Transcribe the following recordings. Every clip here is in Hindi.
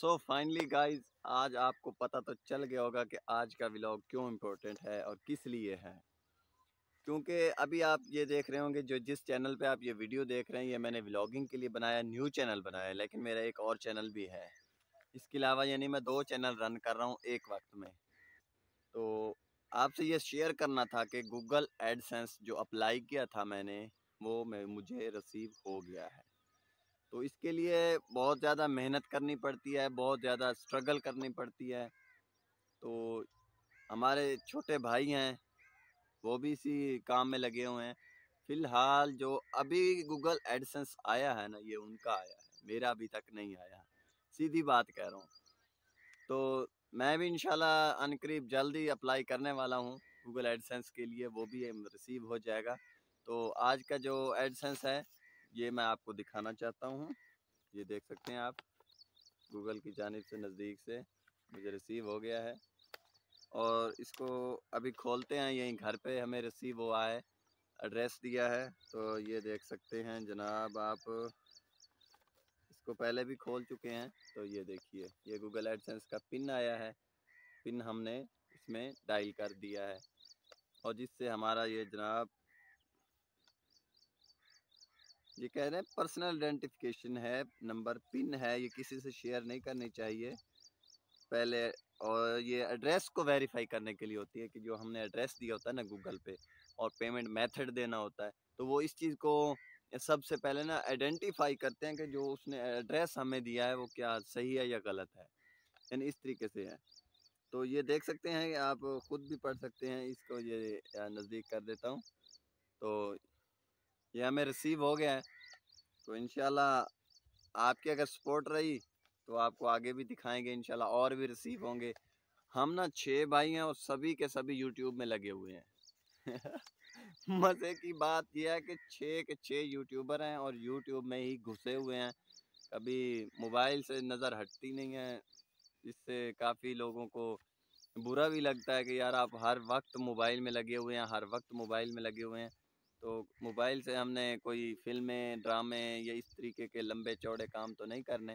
सो फाइनली गाइज आज आपको पता तो चल गया होगा कि आज का व्लॉग क्यों इम्पोर्टेंट है और किस लिए है क्योंकि अभी आप ये देख रहे होंगे जो जिस चैनल पे आप ये वीडियो देख रहे हैं ये मैंने व्लॉगिंग के लिए बनाया न्यू चैनल बनाया लेकिन मेरा एक और चैनल भी है इसके अलावा यानी मैं दो चैनल रन कर रहा हूँ एक वक्त में तो आपसे ये शेयर करना था कि गूगल एडसेंस जो अप्लाई किया था मैंने वो मैं मुझे रिसीव हो गया है तो इसके लिए बहुत ज़्यादा मेहनत करनी पड़ती है बहुत ज़्यादा स्ट्रगल करनी पड़ती है तो हमारे छोटे भाई हैं वो भी इसी काम में लगे हुए हैं फ़िलहाल जो अभी गूगल एडसेंस आया है ना ये उनका आया है मेरा अभी तक नहीं आया सीधी बात कह रहा हूँ तो मैं भी इंशाल्लाह अनकरीब जल्दी अप्लाई करने वाला हूँ गूगल एडसेंस के लिए वो भी रिसीव हो जाएगा तो आज का जो एडसेंस है ये मैं आपको दिखाना चाहता हूँ ये देख सकते हैं आप गूगल की जानब से नज़दीक से मुझे रिसीव हो गया है और इसको अभी खोलते हैं यहीं घर पे हमें रिसीव हुआ है एड्रेस दिया है तो ये देख सकते हैं जनाब आप इसको पहले भी खोल चुके हैं तो ये देखिए ये गूगल एडसेंस का पिन आया है पिन हमने इसमें डायल कर दिया है और जिससे हमारा ये जनाब ये कह रहे हैं पर्सनल आइडेंटिफिकेशन है नंबर पिन है ये किसी से शेयर नहीं करनी चाहिए पहले और ये एड्रेस को वेरीफाई करने के लिए होती है कि जो हमने एड्रेस दिया होता है ना गूगल पे और पेमेंट मेथड देना होता है तो वो इस चीज़ को सबसे पहले ना आइडेंटिफाई करते हैं कि जो उसने एड्रेस हमें दिया है वो क्या सही है या गलत है यानी इस तरीके से है तो ये देख सकते हैं आप ख़ुद भी पढ़ सकते हैं इसको ये नज़दीक कर देता हूँ तो ये हमें रिसीव हो गया है तो इन आपकी अगर सपोर्ट रही तो आपको आगे भी दिखाएंगे इन और भी रिसीव होंगे हम ना छः भाई हैं और सभी के सभी यूट्यूब में लगे हुए हैं मज़े की बात यह है कि छः के छः यूट्यूबर हैं और यूट्यूब में ही घुसे हुए हैं कभी मोबाइल से नज़र हटती नहीं है इससे काफ़ी लोगों को बुरा भी लगता है कि यार आप हर वक्त मोबाइल में लगे हुए हैं हर वक्त मोबाइल में लगे हुए हैं तो मोबाइल से हमने कोई फिल्में ड्रामे या इस तरीके के लंबे चौड़े काम तो नहीं करने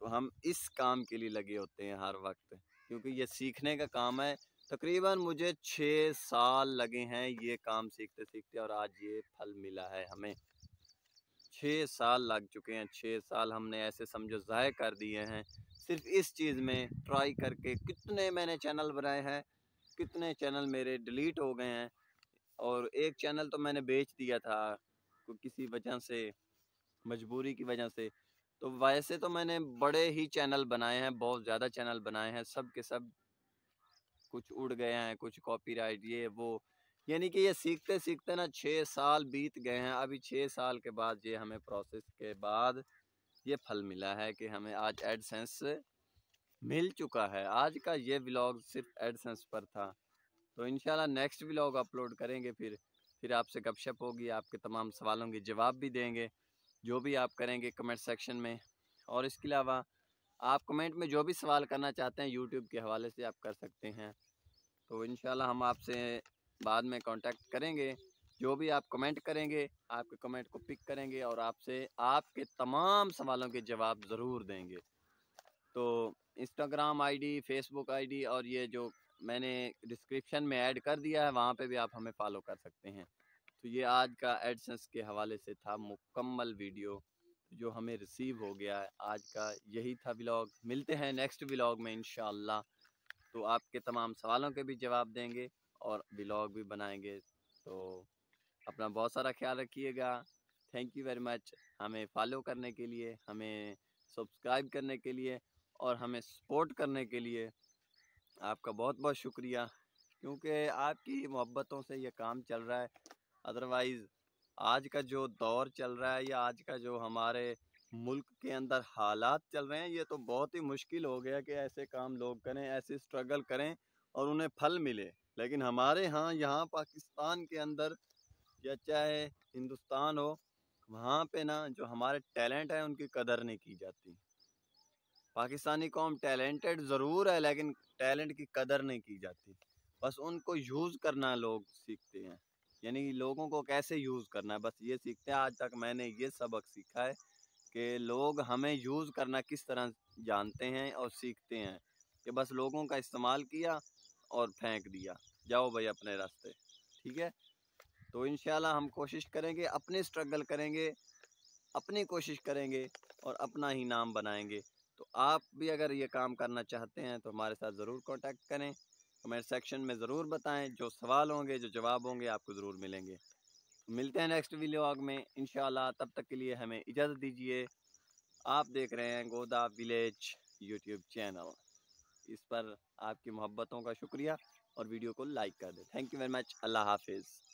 तो हम इस काम के लिए लगे होते हैं हर वक्त क्योंकि ये सीखने का काम है तकरीबन मुझे छः साल लगे हैं ये काम सीखते सीखते और आज ये फल मिला है हमें छः साल लग चुके हैं छः साल हमने ऐसे समझो ज़ाय कर दिए हैं सिर्फ इस चीज़ में ट्राई करके कितने मैंने चैनल बनाए हैं कितने चैनल मेरे डिलीट हो गए हैं और एक चैनल तो मैंने बेच दिया था किसी वजह से मजबूरी की वजह से तो वैसे तो मैंने बड़े ही चैनल बनाए हैं बहुत ज़्यादा चैनल बनाए हैं सब के सब कुछ उड़ गए हैं कुछ कॉपीराइट ये वो यानी कि ये सीखते सीखते ना छः साल बीत गए हैं अभी छः साल के बाद ये हमें प्रोसेस के बाद ये फल मिला है कि हमें आज एडसेंस मिल चुका है आज का ये ब्लॉग सिर्फ एडसेंस पर था तो इन नेक्स्ट व्लॉग अपलोड करेंगे फिर फिर आपसे गपशप होगी आपके तमाम सवालों के जवाब भी देंगे जो भी आप करेंगे कमेंट सेक्शन में और इसके अलावा आप कमेंट में जो भी सवाल करना चाहते हैं यूट्यूब के हवाले से आप कर सकते हैं तो इन हम आपसे बाद में कांटेक्ट करेंगे जो भी आप कमेंट करेंगे आपके कमेंट को पिक करेंगे और आपसे आपके तमाम सवालों के जवाब ज़रूर देंगे तो इंस्टाग्राम आईडी फेसबुक आईडी और ये जो मैंने डिस्क्रिप्शन में ऐड कर दिया है वहाँ पे भी आप हमें फॉलो कर सकते हैं तो ये आज का एडसेंस के हवाले से था मुकम्मल वीडियो जो हमें रिसीव हो गया है आज का यही था ब्लॉग मिलते हैं नेक्स्ट ब्लॉग में इन तो आपके तमाम सवालों के भी जवाब देंगे और ब्लॉग भी बनाएंगे तो अपना बहुत सारा ख्याल रखिएगा थैंक यू वेरी मच हमें फॉलो करने के लिए हमें सब्सक्राइब करने के लिए और हमें सपोर्ट करने के लिए आपका बहुत बहुत शुक्रिया क्योंकि आपकी मोहब्बतों से ये काम चल रहा है अदरवाइज़ आज का जो दौर चल रहा है या आज का जो हमारे मुल्क के अंदर हालात चल रहे हैं ये तो बहुत ही मुश्किल हो गया कि ऐसे काम लोग करें ऐसे स्ट्रगल करें और उन्हें फल मिले लेकिन हमारे यहाँ यहाँ पाकिस्तान के अंदर या चाहे हिंदुस्तान हो वहाँ पे ना जो हमारे टैलेंट हैं उनकी कदर नहीं की जाती पाकिस्तानी कौम टैलेंटेड ज़रूर है लेकिन टैलेंट की कदर नहीं की जाती बस उनको यूज़ करना लोग सीखते हैं यानी लोगों को कैसे यूज़ करना है बस ये सीखते हैं आज तक मैंने ये सबक सीखा है कि लोग हमें यूज़ करना किस तरह जानते हैं और सीखते हैं कि बस लोगों का इस्तेमाल किया और फेंक दिया जाओ भाई अपने रास्ते ठीक है तो इन हम कोशिश करेंगे अपने स्ट्रगल करेंगे अपनी कोशिश करेंगे और अपना ही नाम बनाएंगे तो आप भी अगर ये काम करना चाहते हैं तो हमारे साथ ज़रूर कॉन्टैक्ट करें कमेंट सेक्शन में ज़रूर बताएं जो सवाल होंगे जो जवाब होंगे आपको ज़रूर मिलेंगे तो मिलते हैं नेक्स्ट वीलॉग में इन तब तक के लिए हमें इजाज़त दीजिए आप देख रहे हैं गोदा विलेज यूट्यूब चैनल इस पर आपकी मोहब्बतों का शुक्रिया और वीडियो को लाइक कर दें थैंक यू वेरी मच अल्लाह हाफिज़